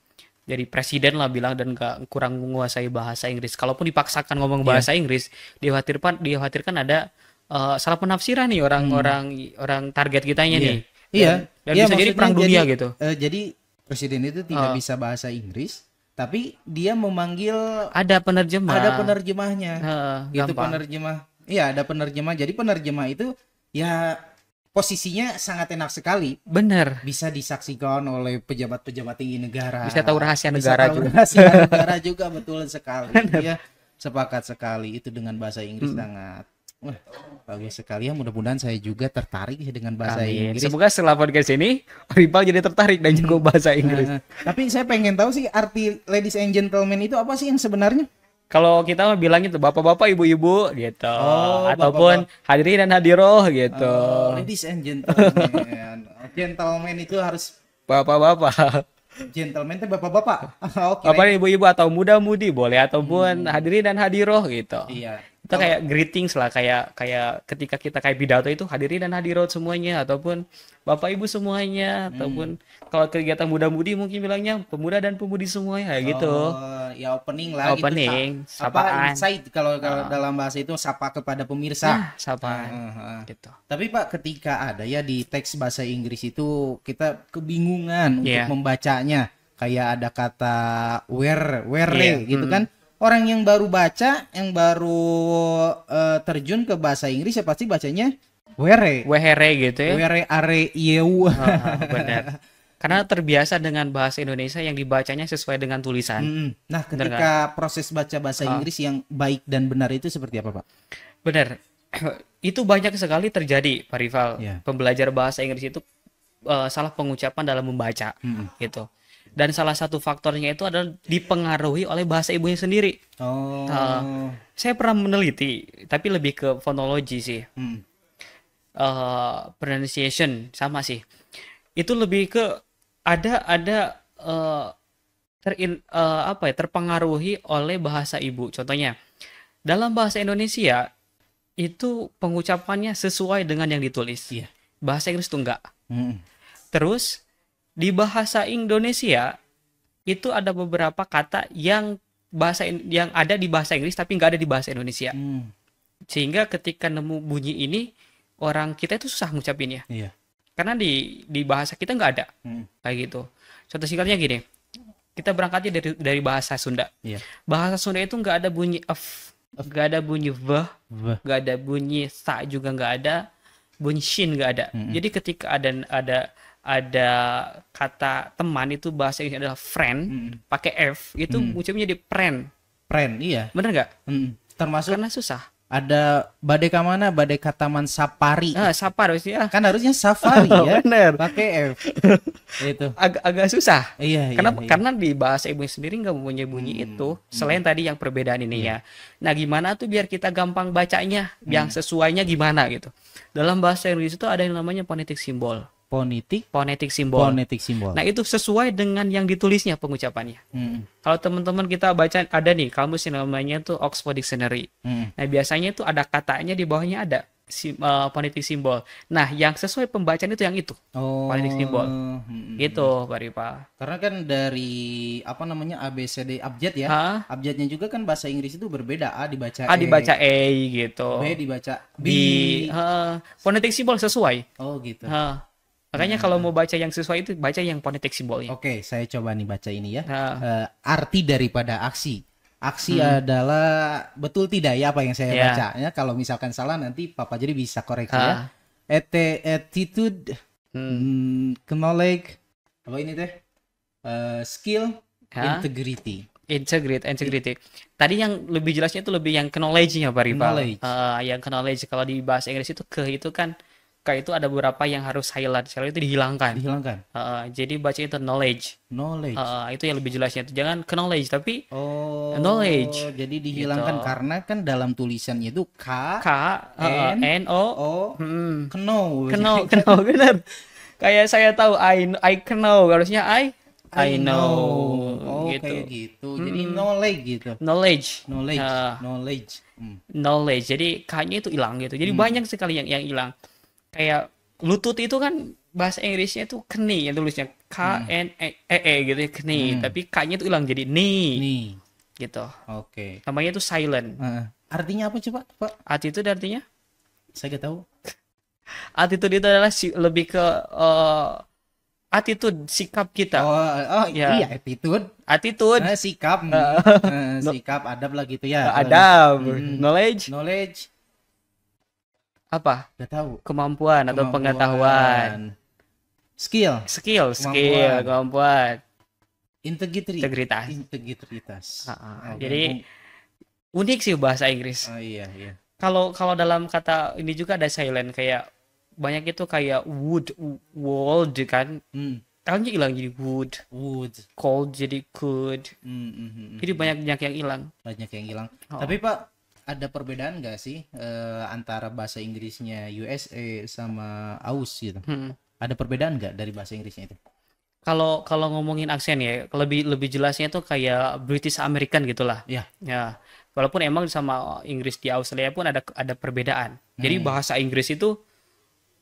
jadi presiden lah bilang dan gak kurang menguasai bahasa Inggris kalaupun dipaksakan ngomong iya. bahasa yeah. Inggris dikhawatirkan dikhawatirkan ada uh, salah penafsiran nih orang-orang hmm. orang, target kitanya yeah. nih Iya, dan ya, bisa jadi perang dunia gitu. Uh, jadi presiden itu tidak uh. bisa bahasa Inggris, tapi dia memanggil ada penerjemah. Ada penerjemahnya. Uh, gitu penerjemah. Iya, ada penerjemah. Jadi penerjemah itu ya posisinya sangat enak sekali. Benar. Bisa disaksikan oleh pejabat-pejabat tinggi negara. Bisa tahu rahasia negara bisa tahu juga. Rahasia negara juga betul sekali. Iya sepakat sekali itu dengan bahasa Inggris hmm. sangat bagus sekali ya. Mudah-mudahan saya juga tertarik ya dengan bahasa Amin. Inggris. Semoga setelah podcast ini Rival jadi tertarik dan juga bahasa Inggris. tapi saya pengen tahu sih arti ladies and gentlemen itu apa sih yang sebenarnya? Kalau kita mau bilang itu bapak-bapak, ibu-ibu gitu, oh, ataupun bapak -bapak. hadirin dan hadiroh gitu. Oh, ladies and gentlemen, oh, gentlemen itu harus bapak-bapak Gentlemen, itu bapak-bapak. Oh, bapak ibu-ibu atau muda-mudi boleh ataupun hmm. hadirin dan hadiroh gitu. Iya kita oh. kayak greetings lah kayak kayak ketika kita kayak pidato itu hadirin dan hadirat semuanya ataupun bapak ibu semuanya hmm. ataupun kalau kegiatan muda mudi mungkin bilangnya pemuda dan pemudi semuanya kayak gitu. oh, gitu ya opening lah gitu. opening gitu. apa insight kalau, oh. dalam bahasa itu sapa kepada pemirsa ah, sapa uh, -huh. Ah. gitu tapi pak ketika ada ya di teks bahasa Inggris itu kita kebingungan yeah. untuk iya. membacanya kayak ada kata where where yeah. gitu -hmm. kan orang yang baru baca, yang baru uh, terjun ke bahasa Inggris ya pasti bacanya were. were gitu ya. Were are yeu. Oh, benar. Karena terbiasa dengan bahasa Indonesia yang dibacanya sesuai dengan tulisan. Hmm. Nah, ketika benar, proses baca bahasa oh. Inggris yang baik dan benar itu seperti apa, Pak? Benar. itu banyak sekali terjadi, Pak Rival. Yeah. Pembelajar bahasa Inggris itu uh, salah pengucapan dalam membaca, hmm. gitu dan salah satu faktornya itu adalah dipengaruhi oleh bahasa ibunya sendiri. Oh. Uh, saya pernah meneliti, tapi lebih ke fonologi sih. Hmm. Uh, pronunciation sama sih. Itu lebih ke ada ada uh, terin uh, apa ya terpengaruhi oleh bahasa ibu. Contohnya dalam bahasa Indonesia itu pengucapannya sesuai dengan yang ditulis. Iya. Bahasa Inggris itu enggak. Hmm. Terus di bahasa Indonesia itu ada beberapa kata yang bahasa yang ada di bahasa Inggris tapi nggak ada di bahasa Indonesia. Hmm. Sehingga ketika nemu bunyi ini orang kita itu susah ngucapinnya. Iya. Karena di di bahasa kita nggak ada. Hmm. Kayak gitu. Contoh singkatnya gini. Kita berangkatnya dari dari bahasa Sunda. Iya. Bahasa Sunda itu nggak ada bunyi f, nggak ada bunyi v, nggak ada bunyi sa juga nggak ada, bunyi shin nggak ada. Hmm. Jadi ketika ada ada ada kata teman itu bahasa Inggris adalah friend hmm. pakai f itu hmm. munculnya jadi friend friend iya bener nggak hmm. termasuk karena susah ada badai kemana badai kata kataman safari ah, safari sih ya. kan harusnya safari ya bener pakai f itu Ag agak susah iya, iya karena iya, iya. karena di bahasa ibu sendiri nggak punya bunyi hmm. itu hmm. selain hmm. tadi yang perbedaan ini ya hmm. nah gimana tuh biar kita gampang bacanya hmm. yang sesuainya gimana gitu dalam bahasa Inggris itu ada yang namanya phonetic simbol Ponitik, ponetik simbol. Ponetik simbol. Nah, itu sesuai dengan yang ditulisnya pengucapannya. Hmm. Kalau teman-teman kita baca ada nih kamus yang namanya tuh Oxford Dictionary. Hmm. Nah, biasanya itu ada katanya di bawahnya ada sim, uh, eh, ponetik simbol. Nah, yang sesuai pembacaan itu yang itu. Oh. ponetik simbol. Hmm. Gitu, Pak Ripa. Karena kan dari apa namanya ABCD abjad ya. Abjadnya juga kan bahasa Inggris itu berbeda. A dibaca A dibaca E, e gitu. B dibaca B. B. Uh, Ponetik simbol sesuai. Oh, gitu. Ha Makanya hmm. kalau mau baca yang sesuai itu baca yang phonetic simbolnya. Oke, okay, saya coba nih baca ini ya. Nah. Uh, arti daripada aksi. Aksi hmm. adalah betul tidak ya apa yang saya yeah. baca. Ya, kalau misalkan salah nanti Papa jadi bisa koreksi uh. ya. Ah. Ete, attitude, hmm. hmm. knowledge, apa ini teh? Uh, skill, ha? Ah. integrity. Integrity, integrity. Tadi yang lebih jelasnya itu lebih yang knowledge-nya Pak Rival. Knowledge. Uh, yang knowledge kalau di bahasa Inggris itu ke itu kan Kak itu ada beberapa yang harus highlight highlight itu dihilangkan dihilangkan uh, jadi baca itu knowledge knowledge uh, itu yang lebih jelasnya itu jangan knowledge tapi oh knowledge jadi gitu. dihilangkan gitu. karena kan dalam tulisannya itu k k n, n o o hmm. know know benar kayak saya tahu I I know harusnya I I, know. Oh, gitu. kayak gitu. Hmm. Jadi knowledge gitu. Knowledge. Knowledge. Uh, knowledge. Hmm. Knowledge. Jadi kayaknya itu hilang gitu. Jadi hmm. banyak sekali yang yang hilang kayak lutut itu kan bahasa Inggrisnya itu knee yang tulisnya K hmm. N e, e E, gitu ya knee hmm. tapi K-nya itu hilang jadi knee. ni. Gitu. Oke. Okay. Namanya itu silent. Uh, artinya apa coba, Pak? itu artinya? Saya gak tahu. attitude itu adalah si, lebih ke uh, attitude sikap kita. Oh, oh ya. iya attitude. Attitude. Nah, sikap. Uh, sikap adab lah gitu ya. Adab. Hmm. Knowledge. Knowledge apa nggak tahu kemampuan, kemampuan atau pengetahuan skill skill skill kemampuan integritas integritas integritas uh -huh. Oh, jadi unik sih bahasa Inggris oh, iya iya kalau kalau dalam kata ini juga ada silent kayak banyak itu kayak wood world kan hmm. l kan hilang jadi wood. Wood. Cold jadi could. Mm, mm, mm, Jadi banyak banyak yang hilang. Banyak yang hilang. Oh. Tapi Pak ada perbedaan gak sih uh, antara bahasa Inggrisnya USA sama Aus gitu? Hmm. Ada perbedaan gak dari bahasa Inggrisnya itu? Kalau kalau ngomongin aksen ya, lebih lebih jelasnya tuh kayak British American gitulah. Ya. Ya. Walaupun emang sama Inggris di Australia pun ada ada perbedaan. Jadi hmm. bahasa Inggris itu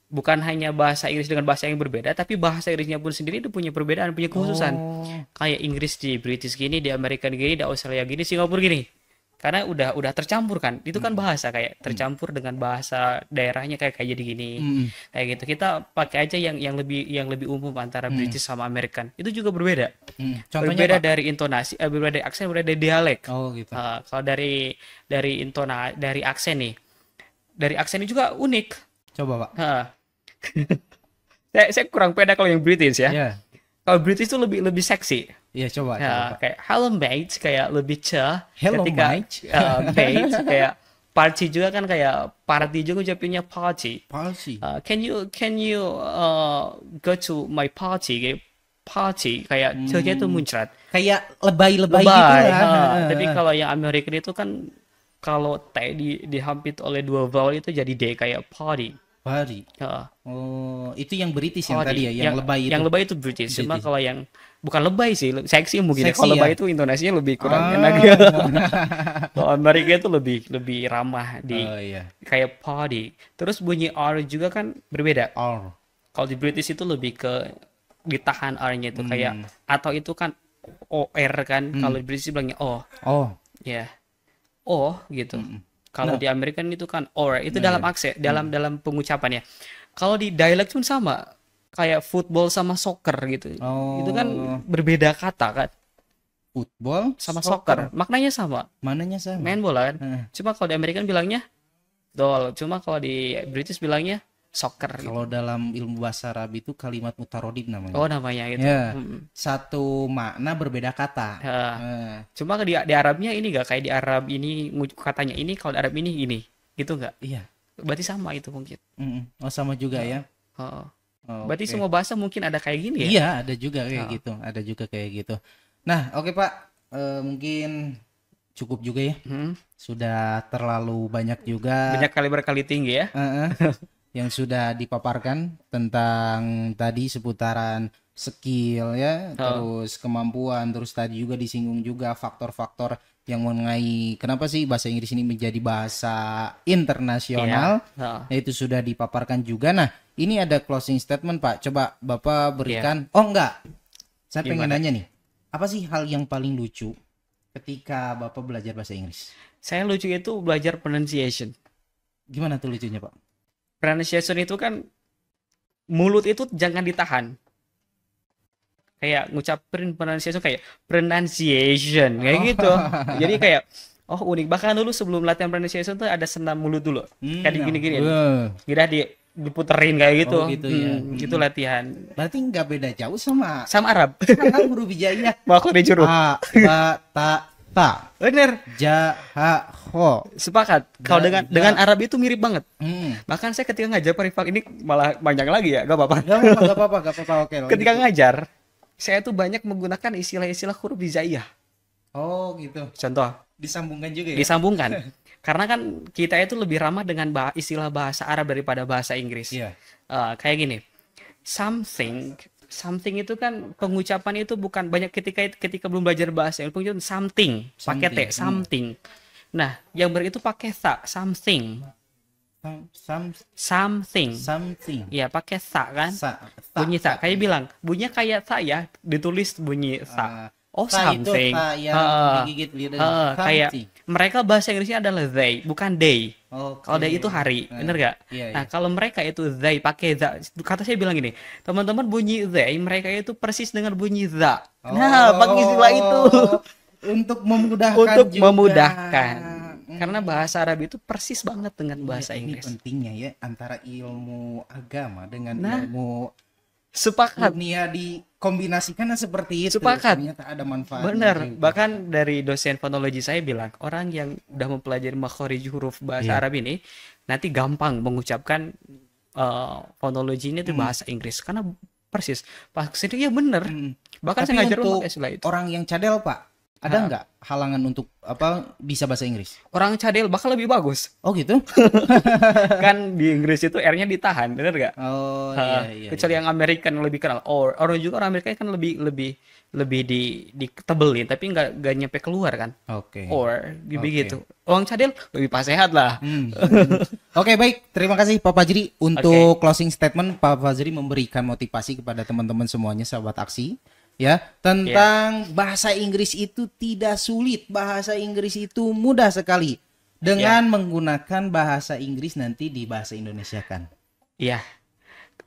bukan hanya bahasa Inggris dengan bahasa yang berbeda, tapi bahasa Inggrisnya pun sendiri itu punya perbedaan, punya khususan. Oh. Kayak Inggris di British gini, di American gini, di Australia gini, Singapura gini karena udah udah tercampur kan itu kan bahasa kayak tercampur dengan bahasa daerahnya kayak kayak jadi gini mm. kayak gitu kita pakai aja yang yang lebih yang lebih umum antara mm. British sama American itu juga berbeda mm. Contohnya berbeda apa? dari intonasi eh, berbeda dari aksen berbeda dari dialek oh, gitu. uh, kalau dari dari intona dari aksen nih dari aksen ini juga unik coba pak uh. saya, saya kurang peda kalau yang British ya yeah. kalau British itu lebih lebih seksi Iya coba, ya, coba. Kayak hello mates kayak lebih ceh. Hello ketika, mates. Uh, eh, mates kayak party juga kan kayak party juga punya party. Party. Uh, can you can you uh, go to my party? Kayak party kayak hmm. muncrat. Kayak lebay-lebay gitu lah. Uh, tapi kalau yang Amerika itu kan kalau T di dihampit oleh dua vowel itu jadi D kayak party. Party. Uh, oh, itu yang British party. yang tadi ya, yang, yang lebay itu. Yang lebay itu British. Cuma kalau yang bukan lebay sih, seksi mungkin. Ya. Seksi, Kalau ya? lebay itu intonasinya lebih kurang oh, enak. Ya. Kalau Amerika itu lebih lebih ramah di oh, iya. kayak party. Terus bunyi R juga kan berbeda. R. Kalau di British itu lebih ke ditahan R-nya itu hmm. kayak atau itu kan OR kan hmm. kalau di British bilangnya oh. Oh. Ya. Yeah. Oh gitu. Hmm. Kalau nah. di Amerika itu kan or itu nah, dalam iya. aksen, dalam hmm. dalam pengucapannya. Kalau di dialek pun sama kayak football sama soccer gitu. Oh. Itu kan oh. berbeda kata kan. Football sama soccer. soccer. Maknanya sama. Mananya sama. Main bola kan. Hmm. Cuma kalau di Amerika bilangnya dol. Cuma kalau di British bilangnya soccer. Gitu. Kalau gitu. dalam ilmu bahasa Arab itu kalimat mutarodib namanya. Oh namanya gitu. Yeah. Hmm. Satu makna berbeda kata. Ya. Hmm. Cuma di, di Arabnya ini gak kayak di Arab ini katanya ini kalau di Arab ini ini gitu nggak? Iya. Berarti sama itu mungkin. Mm -mm. Oh sama juga yeah. ya. Oh. Oh, Berarti semua bahasa mungkin ada kayak gini ya? Iya, ada juga kayak oh. gitu, ada juga kayak gitu. Nah, oke okay, Pak, e, mungkin cukup juga ya. Hmm. Sudah terlalu banyak juga. Banyak kali berkali tinggi ya. E -e, yang sudah dipaparkan tentang tadi seputaran skill ya, oh. terus kemampuan, terus tadi juga disinggung juga faktor-faktor yang mengenai kenapa sih bahasa Inggris ini menjadi bahasa internasional. Yeah. Iya. Oh. Nah, itu sudah dipaparkan juga. Nah, ini ada closing statement, Pak. Coba Bapak iya. berikan. Yeah. Oh, enggak. Saya Gimana? pengen nanya nih. Apa sih hal yang paling lucu ketika Bapak belajar bahasa Inggris? Saya lucu itu belajar pronunciation. Gimana tuh lucunya, Pak? Pronunciation itu kan mulut itu jangan ditahan kayak ngucapin pronunciation kayak pronunciation kayak oh. gitu. Jadi kayak oh unik bahkan dulu sebelum latihan pronunciation tuh ada senam mulut dulu. Hmm, kayak ya. gini-gini. Uh. Kira di diputerin kayak gitu. Oh, gitu ya. Hmm, hmm, gitu latihan. Berarti nggak beda jauh sama sama Arab. Kan huruf hijaiyah. Mau aku dicuru. A, ba, ta, ta. Bener. Ja, ha, ho. Sepakat. Kalau dengan da. dengan Arab itu mirip banget. Hmm. Bahkan saya ketika ngajar perifak ini malah panjang lagi ya, gak apa-apa. Gak apa-apa, gak apa-apa, oke. Okay, ketika ngajar, saya tuh banyak menggunakan istilah-istilah huruf hijaiyah. Oh gitu. Contoh. Disambungkan juga ya? Disambungkan. Karena kan kita itu lebih ramah dengan bah istilah bahasa Arab daripada bahasa Inggris. Iya. Yeah. Uh, kayak gini. Something something itu kan pengucapan itu bukan banyak ketika ketika belum belajar bahasa itu pengucapan something, something. pakai t something. Hmm. Nah, yang ber itu pakai tak something some, something. Something. Iya, pakai sa kan? Sa, sa, bunyi sa. sa. Kayak bilang, bunyi kayak sa ya, ditulis bunyi ah, sa. Uh, oh, sa something. Itu, uh, Uh, kayak mereka bahasa Inggrisnya adalah they, bukan day. Okay. Kalau day itu hari, uh, bener gak? Iya, iya. Nah, kalau mereka itu they pakai za kata saya bilang gini, teman-teman bunyi they, mereka itu persis dengan bunyi za nah, Oh, nah, pakai istilah itu. Untuk memudahkan Untuk juga. memudahkan karena bahasa Arab itu persis banget dengan nah, bahasa ya, ini Inggris. pentingnya ya antara ilmu agama dengan nah, ilmu sepakat dunia dikombinasikan seperti itu sepakat ternyata ada manfaat benar bahkan dari dosen fonologi saya bilang orang yang udah mempelajari makhorij huruf bahasa ya. Arab ini nanti gampang mengucapkan uh, fonologi ini di hmm. bahasa Inggris karena persis Pak sendiri ya iya benar hmm. bahkan Tapi saya ngajar untuk orang yang cadel pak ada nggak halangan untuk apa bisa bahasa Inggris? Orang cadel bakal lebih bagus. Oh gitu? kan di Inggris itu R-nya ditahan, bener nggak? Oh iya, iya. Kecuali iya. yang American lebih kenal. Or orang juga orang Amerika kan lebih lebih lebih di ditebelin, tapi nggak nggak nyampe keluar kan? Oke. Okay. Or gitu okay. gitu. Orang cadel lebih pas sehat lah. Hmm. Oke okay, baik, terima kasih Pak Fajri untuk okay. closing statement. Pak Fajri memberikan motivasi kepada teman-teman semuanya sahabat aksi ya tentang yeah. bahasa Inggris itu tidak sulit bahasa Inggris itu mudah sekali dengan yeah. menggunakan bahasa Inggris nanti di bahasa Indonesia kan iya yeah.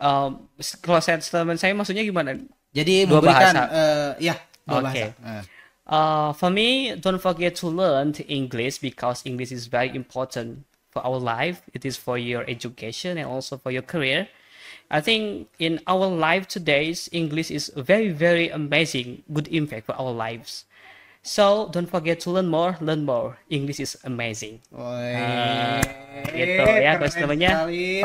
um, kalau statement saya maksudnya gimana jadi dua memberikan bahasa. Uh, ya dua okay. bahasa uh. Uh, for me, don't forget to learn English because English is very important for our life. It is for your education and also for your career. I think in our life today, English is very very amazing good impact for our lives. So don't forget to learn more, learn more. English is amazing. Oi. Uh, ah, gitu ya customernya.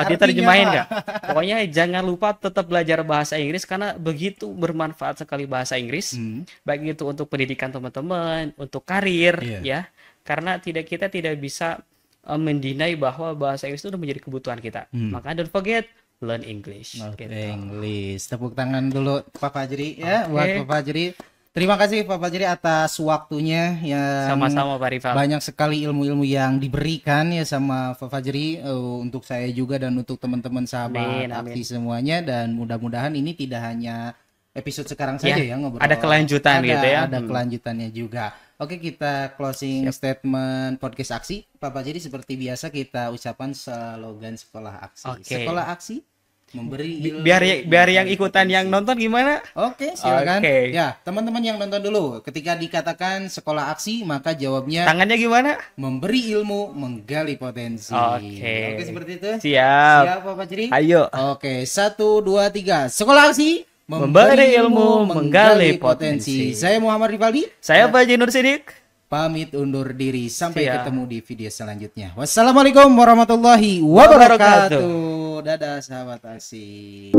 Tadi terjemahin nggak? Pokoknya jangan lupa tetap belajar bahasa Inggris karena begitu bermanfaat sekali bahasa Inggris. Hmm. Baik itu untuk pendidikan teman-teman, untuk karir, yeah. ya. Karena tidak kita tidak bisa eh, mendinai bahwa bahasa Inggris itu sudah menjadi kebutuhan kita. Hmm. Maka don't forget learn English. Learn gitu. English. Tepuk tangan dulu Pak Fajri ya buat Pak Fajri. Terima kasih Pak Fajri atas waktunya ya. sama-sama Pak Rival. Banyak sekali ilmu-ilmu yang diberikan ya sama Pak Fajri uh, untuk saya juga dan untuk teman-teman sahabat amin, semuanya dan mudah-mudahan ini tidak hanya episode sekarang ya, saja ya ngobrol. Ada kelanjutan ada, gitu ya. Ada hmm. kelanjutannya juga. Oke, kita closing Siap. statement podcast aksi. Pak Fajri seperti biasa kita ucapkan slogan sekolah aksi. Okay. Sekolah aksi memberi ilmu. biar biar yang ikutan yang nonton gimana oke okay, silakan okay. ya teman-teman yang nonton dulu ketika dikatakan sekolah aksi maka jawabnya tangannya gimana memberi ilmu menggali potensi oke okay. oke seperti itu siap siap Pak Ciri ayo oke satu dua tiga sekolah aksi memberi, memberi ilmu menggali, menggali potensi. potensi saya Muhammad Rivaldi saya ya. Pak Jinur Sidik pamit undur diri sampai siap. ketemu di video selanjutnya wassalamualaikum warahmatullahi wabarakatuh, wabarakatuh. Dadah sahabat asik.